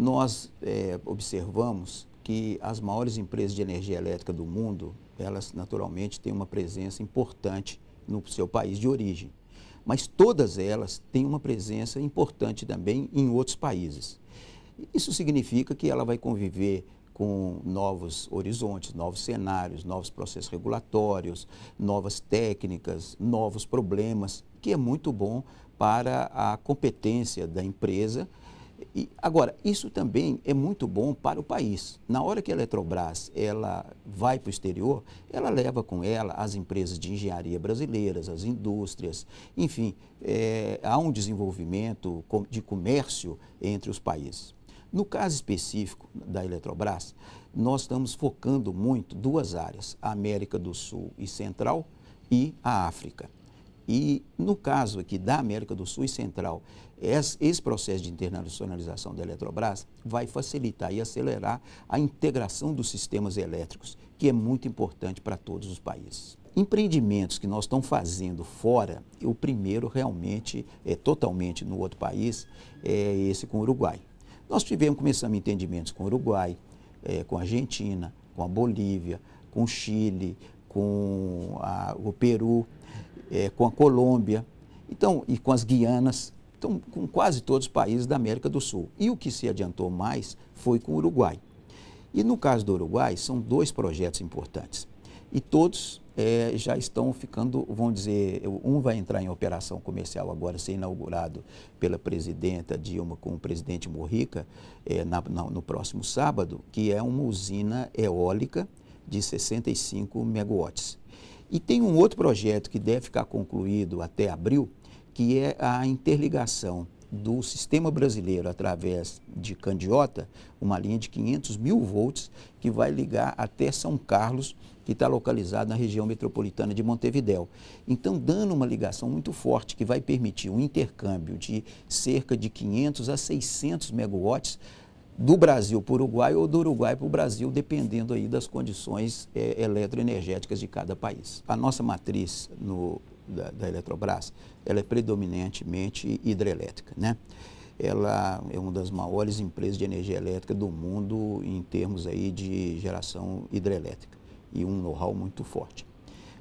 nós é, observamos que as maiores empresas de energia elétrica do mundo, elas naturalmente têm uma presença importante no seu país de origem. Mas todas elas têm uma presença importante também em outros países. Isso significa que ela vai conviver com novos horizontes, novos cenários, novos processos regulatórios, novas técnicas, novos problemas, que é muito bom para a competência da empresa e, agora, isso também é muito bom para o país. Na hora que a Eletrobras ela vai para o exterior, ela leva com ela as empresas de engenharia brasileiras, as indústrias, enfim, é, há um desenvolvimento de comércio entre os países. No caso específico da Eletrobras, nós estamos focando muito duas áreas, a América do Sul e Central e a África. E no caso aqui da América do Sul e Central, esse processo de internacionalização da Eletrobras vai facilitar e acelerar a integração dos sistemas elétricos, que é muito importante para todos os países. Empreendimentos que nós estamos fazendo fora, o primeiro realmente, é totalmente no outro país, é esse com o Uruguai. Nós tivemos, começamos entendimentos com o Uruguai, é, com a Argentina, com a Bolívia, com o Chile, com a, o Peru, é, com a Colômbia, então, e com as Guianas, então, com quase todos os países da América do Sul. E o que se adiantou mais foi com o Uruguai. E no caso do Uruguai, são dois projetos importantes. E todos é, já estão ficando, vão dizer, um vai entrar em operação comercial agora, ser inaugurado pela presidenta Dilma com o presidente Morrica é, eh, na, na, no próximo sábado, que é uma usina eólica de 65 megawatts. E tem um outro projeto que deve ficar concluído até abril, que é a interligação do sistema brasileiro através de Candiota, uma linha de 500 mil volts que vai ligar até São Carlos, que está localizado na região metropolitana de Montevidéu. Então, dando uma ligação muito forte que vai permitir um intercâmbio de cerca de 500 a 600 megawatts do Brasil para o Uruguai ou do Uruguai para o Brasil, dependendo aí das condições é, eletroenergéticas de cada país. A nossa matriz no, da, da, Eletrobras, ela é predominantemente hidrelétrica, né? Ela é uma das maiores empresas de energia elétrica do mundo em termos aí de geração hidrelétrica e um know-how muito forte.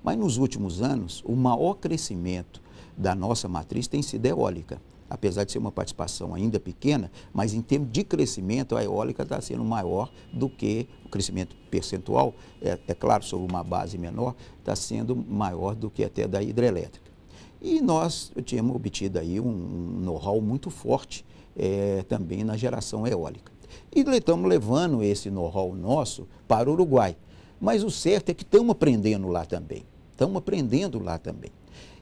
Mas nos últimos anos, o maior crescimento da nossa matriz tem sido eólica apesar de ser uma participação ainda pequena, mas em termos de crescimento, a eólica está sendo maior do que o crescimento percentual, é, é claro, sobre uma base menor, está sendo maior do que até da hidrelétrica. E nós tínhamos obtido aí um, know-how muito forte é, também na geração eólica. E estamos levando esse know-how nosso para o Uruguai. Mas o certo é que estamos aprendendo lá também. Estamos aprendendo lá também.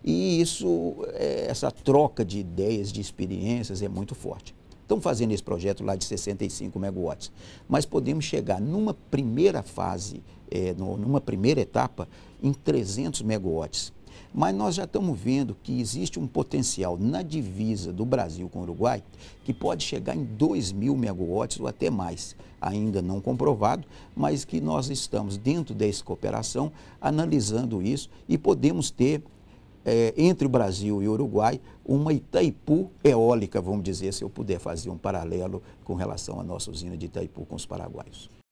E isso, é, essa troca de ideias, de experiências é muito forte. Estão fazendo esse projeto lá de 65 megawatts, mas podemos chegar numa primeira fase, é, numa primeira etapa, em 300 megawatts. Mas nós já estamos vendo que existe um potencial na divisa do Brasil com o Uruguai que pode chegar em 2 mil megawatts ou até mais, ainda não comprovado, mas que nós estamos, dentro dessa cooperação, analisando isso e podemos ter é, entre o Brasil e o Uruguai, uma Itaipu eólica, vamos dizer, se eu puder fazer um paralelo com relação à nossa usina de Itaipu com os paraguaios.